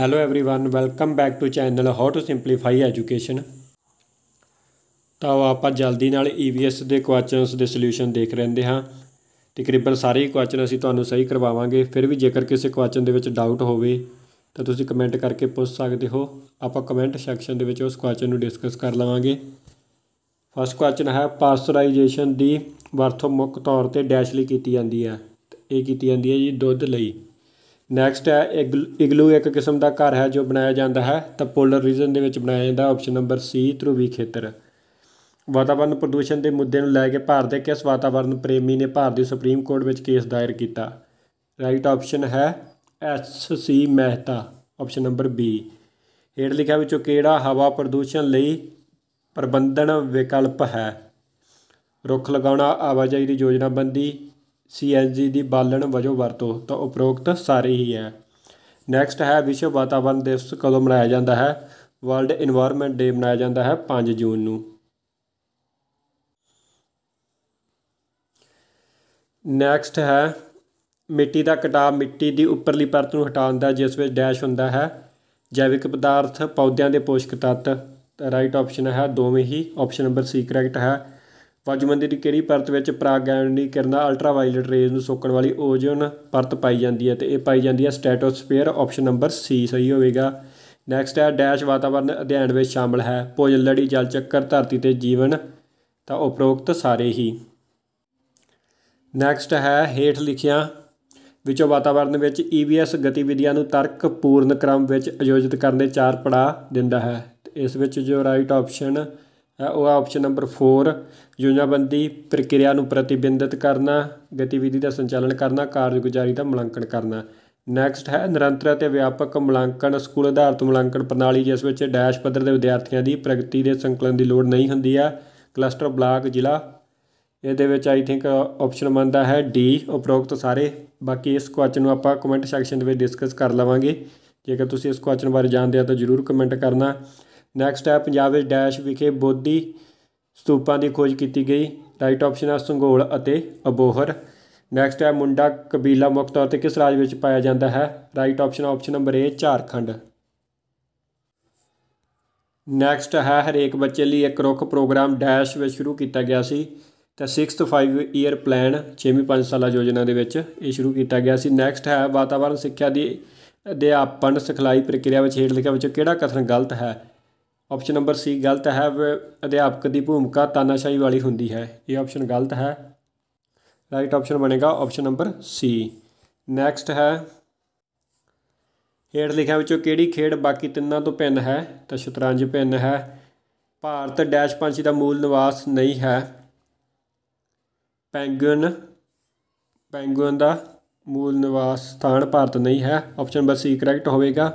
hello everyone welcome back to channel how to simplify education ਤਾਂ ਆਪਾਂ ਜਲਦੀ ਨਾਲ ਈਵੀਐਸ e ਦੇ ਕੁਐਸਚਨਸ ਦੇ ਸੋਲੂਸ਼ਨ ਦੇਖ ਰਹਿੰਦੇ ਹਾਂ ਤਕਰੀਬਨ ਸਾਰੇ ਕੁਐਸਚਨ ਅਸੀਂ ਤੁਹਾਨੂੰ ਸਹੀ ਕਰਵਾਵਾਂਗੇ ਫਿਰ ਵੀ ਜੇਕਰ ਕਿਸੇ ਕੁਐਸਚਨ ਦੇ ਵਿੱਚ ਡਾਊਟ ਹੋਵੇ ਤਾਂ ਤੁਸੀਂ ਕਮੈਂਟ ਕਰਕੇ ਪੁੱਛ ਸਕਦੇ ਹੋ ਆਪਾਂ ਕਮੈਂਟ ਸੈਕਸ਼ਨ ਦੇ ਵਿੱਚ ਉਸ ਕੁਐਸਚਨ ਨੂੰ ਡਿਸਕਸ ਕਰ ਲਵਾਂਗੇ ਫਸਟ ਕੁਐਸਚਨ ਹੈ ਪਾਸਚਰਾਈਜੇਸ਼ਨ ਦੀ ਵਰਤੋਂ ਮੁੱਖ ਤੌਰ ਤੇ ਡੈਸ਼ ਲਈ ਕੀਤੀ ਜਾਂਦੀ ਹੈ ਇਹ ਕੀਤੀ ਜਾਂਦੀ ਹੈ ਜੀ ਦੁੱਧ ਲਈ ਨੈਕਸਟ ਹੈ ਇਗਲੂ ਇੱਕ ਕਿਸਮ ਦਾ ਘਰ ਹੈ ਜੋ ਬਣਾਇਆ ਜਾਂਦਾ ਹੈ ਤਾਂ ਪੋਲਰ ਰੀਜਨ ਦੇ ਵਿੱਚ ਬਣਾਇਆ ਜਾਂਦਾ ਆਪਸ਼ਨ ਨੰਬਰ ਸੀ ਧਰੂਵੀ ਖੇਤਰ ਵਾਤਾਵਰਣ ਪ੍ਰਦੂਸ਼ਣ ਦੇ ਮੁੱਦੇ ਨੂੰ ਲੈ ਕੇ ਭਾਰਤ ਦੇ ਕਿਸ ਵਾਤਾਵਰਣ ਪ੍ਰੇਮੀ ਨੇ ਭਾਰਤ ਦੀ ਸੁਪਰੀਮ ਕੋਰਟ ਵਿੱਚ ਕੇਸ ਦਾਇਰ ਕੀਤਾ ਰਾਈਟ ਆਪਸ਼ਨ ਹੈ S C Mehta option number B ਹੇਠ ਲਿਖਿਆ ਵਿੱਚੋਂ ਕਿਹੜਾ ਹਵਾ ਪ੍ਰਦੂਸ਼ਣ ਲਈ ਪ੍ਰਬੰਧਨ ਵਿਕਲਪ ਹੈ ਰੁੱਖ ਲਗਾਉਣਾ ਆਵਾਜਾਈ ਦੀ ਯੋਜਨਾਬੰਦੀ ਸੀਐਨਜੀ ਦੀ ਬਾਲਣ ਵਜੋਂ ਵਰਤੋ ਤਾਂ ਉਪਰੋਕਤ ਸਾਰੇ ਹੀ ਹੈ ਨੈਕਸਟ ਹੈ ਵਿਸ਼ਵ ਵਾਤਾਵਰਣ ਦਿਵਸ ਕਦੋਂ ਮਨਾਇਆ ਜਾਂਦਾ ਹੈ ਵਰਲਡ এনवायरमेंट ਡੇ ਮਨਾਇਆ ਜਾਂਦਾ ਹੈ 5 ਜੂਨ ਨੂੰ ਨੈਕਸਟ ਹੈ ਮਿੱਟੀ ਦਾ ਕਟਾਵ ਮਿੱਟੀ ਦੀ ਉੱਪਰਲੀ ਪਰਤ ਨੂੰ ਹਟਾਉਣ ਦਾ ਜਿਸ ਵਿੱਚ ਡੈਸ਼ ਹੁੰਦਾ ਹੈ ਜੈਵਿਕ ਪਦਾਰਥ ਪੌਦਿਆਂ ਦੇ ਪੋਸ਼ਕ ਤੱਤ ਰਾਈਟ ਆਪਸ਼ਨ ਹੈ ਦੋਵੇਂ ਹੀ ਆਪਸ਼ਨ ਨੰਬਰ ਸੀ ਕਰੈਕਟ ਹੈ ਵਾਯੂਮੰਡਲ ਦੀ ਕਿਹੜੀ ਪਰਤ ਵਿੱਚ ਪਰਾਗੈਂਡੀ ਕਿਰਨਾਂ ਅਲਟਰਾਵਾਇਲਟ ਰੇਜ਼ ਨੂੰ ਸੋਕਣ ਵਾਲੀ ਓਜ਼ੋਨ ਪਰਤ ਪਾਈ ਜਾਂਦੀ ਹੈ ਤੇ ਇਹ ਪਾਈ ਜਾਂਦੀ ਹੈ ਸਟ੍ਰੈਟੋਸਫੀਅਰ ਆਪਸ਼ਨ ਨੰਬਰ ਸੀ ਸਹੀ ਹੋਵੇਗਾ ਨੈਕਸਟ ਹੈ ਡੈਸ਼ ਵਾਤਾਵਰਣ ਅਧਿਐਨ ਵਿੱਚ ਸ਼ਾਮਲ ਹੈ ਭੋਜਨ ਲੜੀ ਜਲ ਚੱਕਰ ਧਰਤੀ ਤੇ ਜੀਵਨ ਤਾਂ ਉਪਰੋਕਤ ਸਾਰੇ ਹੀ ਨੈਕਸਟ ਹੈ ਹੇਠ ਲਿਖਿਆ ਵਿੱਚੋਂ ਵਾਤਾਵਰਣ ਵਿੱਚ ਈਵੀਐਸ e ਗਤੀਵਿਧੀਆਂ ਨੂੰ ਤਰਕਪੂਰਨ ਕ੍ਰਮ ਵਿੱਚ ਆਯੋਜਿਤ ਕਰਨ ਦੇ ਚਾਰ ਪੜਾਅ ਦਿੰਦਾ ਹੈ ਇਸ ਵਿੱਚ ਜੋ ਰਾਈਟ ਆਪਸ਼ਨ ਉਹ ਆ ਆਪਸ਼ਨ ਨੰਬਰ 4 ਯੋਜਨਾਬੰਦੀ ਪ੍ਰਕਿਰਿਆ ਨੂੰ ਪ੍ਰਤੀਬਿੰਬਿਤ ਕਰਨਾ ਗਤੀਵਿਧੀ ਦਾ ਸੰਚਾਲਨ ਕਰਨਾ ਕਾਰਜਗੁਜ਼ਾਰੀ ਦਾ ਮੁਲਾਂਕਣ ਕਰਨਾ ਨੈਕਸਟ ਹੈ ਨਿਰੰਤਰ ਅਤੇ ਵਿਆਪਕ ਮੁਲਾਂਕਣ ਸਕੂਲ ਆਧਾਰਿਤ ਮੁਲਾਂਕਣ ਪ੍ਰਣਾਲੀ ਜਿਸ ਵਿੱਚ ਡੈਸ਼ ਪੱਧਰ ਦੇ ਵਿਦਿਆਰਥੀਆਂ ਦੀ ਪ੍ਰਗਤੀ ਦੇ ਸੰਕਲਨ ਦੀ ਲੋੜ ਨਹੀਂ ਹੁੰਦੀ ਆ ਕਲਸਟਰ ਬਲਾਕ ਜ਼ਿਲ੍ਹਾ ਇਹਦੇ ਵਿੱਚ ਆਈ ਥਿੰਕ ਆਪਸ਼ਨ ਮੰਨਦਾ ਹੈ ਡੀ ਉਪਰੋਕਤ ਸਾਰੇ ਬਾਕੀ ਇਸ ਕੁਐਸਚਨ ਨੂੰ ਆਪਾਂ ਕਮੈਂਟ ਸੈਕਸ਼ਨ ਦੇ ਵਿੱਚ ਡਿਸਕਸ ਕਰ ਲਵਾਂਗੇ ਜੇਕਰ ਤੁਸੀਂ ਇਸ ਕੁਐਸਚਨ ਬਾਰੇ ਜਾਣਦੇ ਹੋ ਤਾਂ ਜਰੂਰ ਕਮੈਂਟ ਕਰਨਾ ਨੈਕਸਟ ਹੈ ਪੰਜਾਬ ਵਿੱਚ ਡੈਸ਼ ਵਿਖੇ ਬੋਧੀ ਸਤੂਪਾਂ ਦੀ ਖੋਜ ਕੀਤੀ ਗਈ ਰਾਈਟ ਆਪਸ਼ਨ ਹੈ ਸੰਗੋਲ ਅਤੇ ਅਬੋਹਰ ਨੈਕਸਟ ਹੈ ਮੁੰਡਾ ਕਬੀਲਾ ਮੁੱਖ ਤੌਰ ਤੇ ਕਿਸ ਰਾਜ ਵਿੱਚ ਪਾਇਆ ਜਾਂਦਾ ਹੈ right option option number A Jharkhand next ਹੈ ਹਰੇਕ ਬੱਚੇ ਲਈ ਇੱਕ ਰੁੱਖ ਪ੍ਰੋਗਰਾਮ ਡੈਸ਼ ਵਿੱਚ ਸ਼ੁਰੂ ਕੀਤਾ ਗਿਆ ਸੀ ਤਾਂ 6th 5 ਇਅਰ ਪਲਾਨ 6ਵੀਂ 5 ਸਾਲਾ ਯੋਜਨਾ ਦੇ ਵਿੱਚ ਇਹ ਸ਼ੁਰੂ ਕੀਤਾ ਗਿਆ ਸੀ ਨੈਕਸਟ ਹੈ ਵਾਤਾਵਰਣ ਸਿੱਖਿਆ ਦੀ ਅਧਿਆਪਨ ਸਿਖਲਾਈ ਪ੍ਰਕਿਰਿਆ ਵਿੱਚ ਹੇਠ ਲਿਖਿਆ ਵਿੱਚੋਂ ਕਿਹੜਾ ਕਥਨ ਗਲਤ ਹੈ ਆਪਸ਼ਨ ਨੰਬਰ ਸੀ ਗਲਤ ਹੈ ਅਧਿਆਪਕ ਦੀ ਭੂਮਿਕਾ ਤਾਨਾਸ਼ਾਹੀ ਵਾਲੀ ਹੁੰਦੀ ਹੈ ਇਹ ਆਪਸ਼ਨ ਗਲਤ ਹੈ ਰਾਈਟ ਆਪਸ਼ਨ ਬਣੇਗਾ ਆਪਸ਼ਨ ਨੰਬਰ ਸੀ ਨੈਕਸਟ ਹੈ ਹੇਠ ਲਿਖਿਆ ਵਿੱਚੋਂ ਕਿਹੜੀ ਖੇਡ ਬਾਕੀ ਤਿੰਨਾਂ ਤੋਂ ਭਿੰਨ ਹੈ ਤਾਂ ਸ਼ਤਰੰਜ ਭਿੰਨ ਹੈ ਭਾਰਤ ਡੈਸ਼ ਪੰਛੀ ਦਾ ਮੂਲ ਨਿਵਾਸ ਨਹੀਂ ਹੈ ਪੈਂਗੂਨ ਪੈਂਗੂਨ ਦਾ ਮੂਲ ਨਿਵਾਸ ਸਥਾਨ ਭਾਰਤ ਨਹੀਂ ਹੈ ਆਪਸ਼ਨ ਨੰਬਰ ਸੀ ਕਰੈਕਟ ਹੋਵੇਗਾ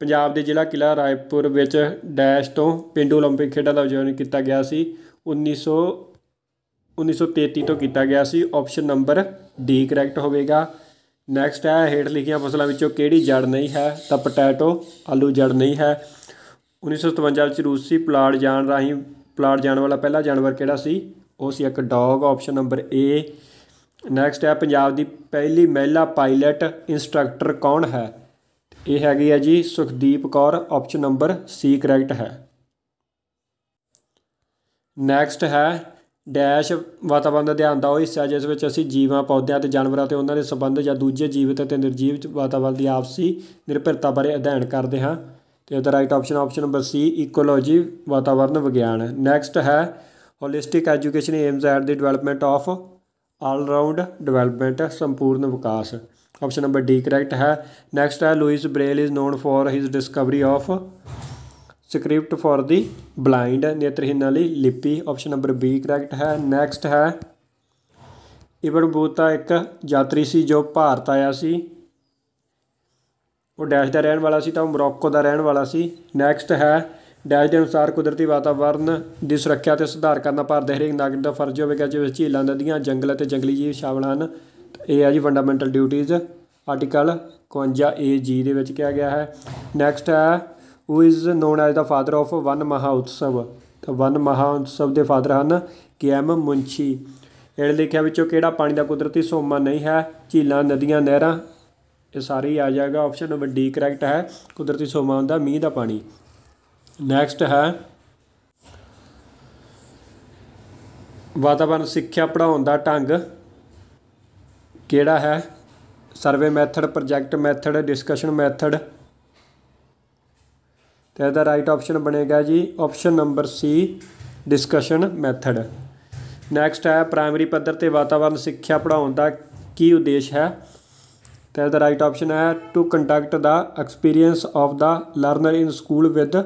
ਪੰਜਾਬ ਦੇ ਜ਼ਿਲ੍ਹਾ ਕਿਲਾ ਰਾਏਪੁਰ ਵਿੱਚ ਡੈਸ਼ ਤੋਂ ਪਿੰਡੂ 올림픽 ਖੇਡਾਂ ਦਾ ਆਯੋਜਨ ਕੀਤਾ ਗਿਆ ਸੀ 1900 1933 ਤੋਂ ਕੀਤਾ ਗਿਆ ਸੀ ਆਪਸ਼ਨ ਨੰਬਰ ਡੀ ਕਰੈਕਟ ਹੋਵੇਗਾ ਨੈਕਸਟ ਹੈ ਹੇਠ ਲਿਖੀਆਂ ਫਸਲਾਂ ਵਿੱਚੋਂ ਕਿਹੜੀ ਜੜ ਨਹੀਂ ਹੈ ਤਾਂ ਪੋਟੈਟੋ ਆਲੂ ਜੜ ਨਹੀਂ ਹੈ 1957 ਵਿੱਚ ਰੂਸੀ ਪਲਾੜ ਜਾਣ ਰਾਹੀਂ ਪਲਾੜ ਜਾਣ ਵਾਲਾ ਪਹਿਲਾ ਜਾਨਵਰ ਕਿਹੜਾ ਸੀ ਉਹ ਸੀ ਇੱਕ dog option number A next ਹੈ ਪੰਜਾਬ ਦੀ ਪਹਿਲੀ ਮਹਿਲਾ ਪਾਇਲਟ ਇਨਸਟ੍ਰਕਟਰ ਕੌਣ ਹੈ ਇਹ ਹੈਗੀ ਹੈ ਜੀ Sukhdeep Kaur option number C correct ਹੈ ਨੈਕਸਟ ਹੈ ਡੈਸ਼ ਵਾਤਾਵਰਣ ਅਧਿਐਨ ਦਾ ਉਹ ਹਿੱਸਾ ਜਿਸ ਵਿੱਚ ਅਸੀਂ ਜੀਵਾਂ ਪੌਦਿਆਂ ਤੇ ਜਾਨਵਰਾਂ ਤੇ ਉਹਨਾਂ ਦੇ ਸੰਬੰਧ ਜਾਂ ਦੂਜੇ ਜੀਵਤ ਅਤੇ ਨਿਰਜੀਵ ਵਾਤਾਵਰਣ ਦੀ ਆਪਸੀ ਨਿਰਭਰਤਾ ਬਾਰੇ ਅਧਿਐਨ ਕਰਦੇ ਹਾਂ ਤੇ ਉਹਦਾ right option option number C ecology ਵਾਤਾਵਰਣ ਵਿਗਿਆਨ ਨੈਕਸਟ ਹੈ holistic education aims at the development of all round development ਸੰਪੂਰਨ ਵਿਕਾਸ ਆਪਸ਼ਨ ਨੰਬਰ ਡੀ ਕਰੈਕਟ ਹੈ ਨੈਕਸਟ ਹੈ Louis Braille is known for his discovery of script for the blind ਨੇਤਰਹੀਨਾਂ ਲਈ ਲਿਪੀ ਆਪਸ਼ਨ ਨੰਬਰ ਬੀ ਕਰੈਕਟ ਹੈ next ਹੈ Ibn ਬੂਤਾ ਇੱਕ ਯਾਤਰੀ ਸੀ ਜੋ ਭਾਰਤ ਆਇਆ ਸੀ ਉਹ ਡੈਸ਼ ਦਾ ਰਹਿਣ ਵਾਲਾ ਸੀ ਤਾਂ ਉਹ ਮੋਰੋਕੋ ਦਾ ਰਹਿਣ ਵਾਲਾ ਸੀ ਨੈਕਸਟ ਹੈ ਡੈਸ਼ ਦੇ ਅਨੁਸਾਰ ਕੁਦਰਤੀ ਵਾਤਾਵਰਣ ਦੀ ਸੁਰੱਖਿਆ ਤੇ ਸੁਧਾਰ ਕਰਨਾ ਭਾਰਤ ਦੇ ਹਰੇਕ ਨਾਗਰਿਕ ਦਾ ਫਰਜ਼ ਹੋਵੇਗਾ ਜਿਵੇਂ ਝੀਲਾਂ ਨਦੀਆਂ ਜੰਗਲ ਅਤੇ ਜੰਗਲੀ ਜੀਵ ਸ਼ਾਮਲ ਹਨ ਇਹ ਹੈ ਜੀ ਫੰਡਾਮੈਂਟਲ ਡਿਊਟੀਜ਼ ਆਰਟੀਕਲ 51 ਏ ਜੀ ਦੇ ਵਿੱਚ ਕਿਹਾ ਗਿਆ ਹੈ ਨੈਕਸਟ ਹੈ who is known as the father of Van Mahotsav ਤਾਂ ਵਨ ਮਹਾ ਉਤਸਵ ਦੇ ਫਾਦਰ ਹਨ ਕੇਐਮ ਮੁੰਸ਼ੀ ਇਹ ਲਿਖਿਆ ਵਿੱਚੋਂ ਕਿਹੜਾ ਪਾਣੀ ਦਾ ਕੁਦਰਤੀ ਸੋਮਾ ਨਹੀਂ ਹੈ ਝੀਲਾਂ ਨਦੀਆਂ ਨਹਿਰਾਂ ਇਹ ਸਾਰੇ ਆ ਜਾਏਗਾ ਆਪਸ਼ਨ ਨੰਬਰ ਡੀ ਕਰੈਕਟ ਹੈ ਕੁਦਰਤੀ ਸੋਮਾ ਹੁੰਦਾ ਮੀਂਹ ਦਾ ਪਾਣੀ ਨੈਕਸਟ ਹੈ ਵਾਤਾਵਰਣ ਸਿੱਖਿਆ ਪੜਾਉਣ ਦਾ ਢੰਗ ਕਿਹੜਾ ਹੈ survey method project method discussion method ਤੇ ਇਹਦਾ ਰਾਈਟ ਆਪਸ਼ਨ ਬਣੇਗਾ ਜੀ option number C discussion method next ਹੈ ਪ੍ਰਾਇਮਰੀ ਪੱਧਰ ਤੇ ਵਾਤਾਵਰਣ ਸਿੱਖਿਆ ਪੜਾਉਣ ਦਾ ਕੀ ਉਦੇਸ਼ ਹੈ ਤੇ ਇਹਦਾ ਰਾਈਟ ਆਪਸ਼ਨ ਹੈ to conduct the experience of the learner in school with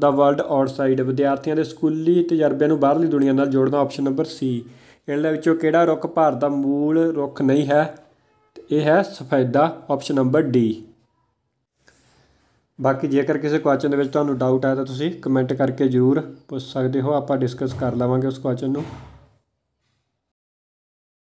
the world outside ਵਿਦਿਆਰਥੀਆਂ ਦੇ ਸਕੂਲੀ ਤਜਰਬਿਆਂ ਨੂੰ ਬਾਹਰਲੀ ਦੁਨੀਆ ਨਾਲ ਜੋੜਨਾ ਆਪਸ਼ਨ ਨੰਬਰ ਸੀ ਇਹਨਾਂ ਵਿੱਚੋਂ ਕਿਹੜਾ ਰੁੱਖ ਭਾਰਤ ਦਾ ਮੂਲ ਰੁੱਖ ਨਹੀਂ ਹੈ ਇਹ ਹੈ ਸਫੈਦਾ ਆਪਸ਼ਨ ਨੰਬਰ ਡੀ ਬਾਕੀ ਜੇਕਰ ਕਿਸੇ ਕੁਐਸਚਨ ਦੇ ਵਿੱਚ ਤੁਹਾਨੂੰ ਡਾਊਟ ਆਇਆ ਤਾਂ ਤੁਸੀਂ ਕਮੈਂਟ ਕਰਕੇ ਜ਼ਰੂਰ ਪੁੱਛ ਸਕਦੇ ਹੋ ਆਪਾਂ ਡਿਸਕਸ ਕਰ ਲਵਾਂਗੇ ਉਸ ਕੁਐਸਚਨ ਨੂੰ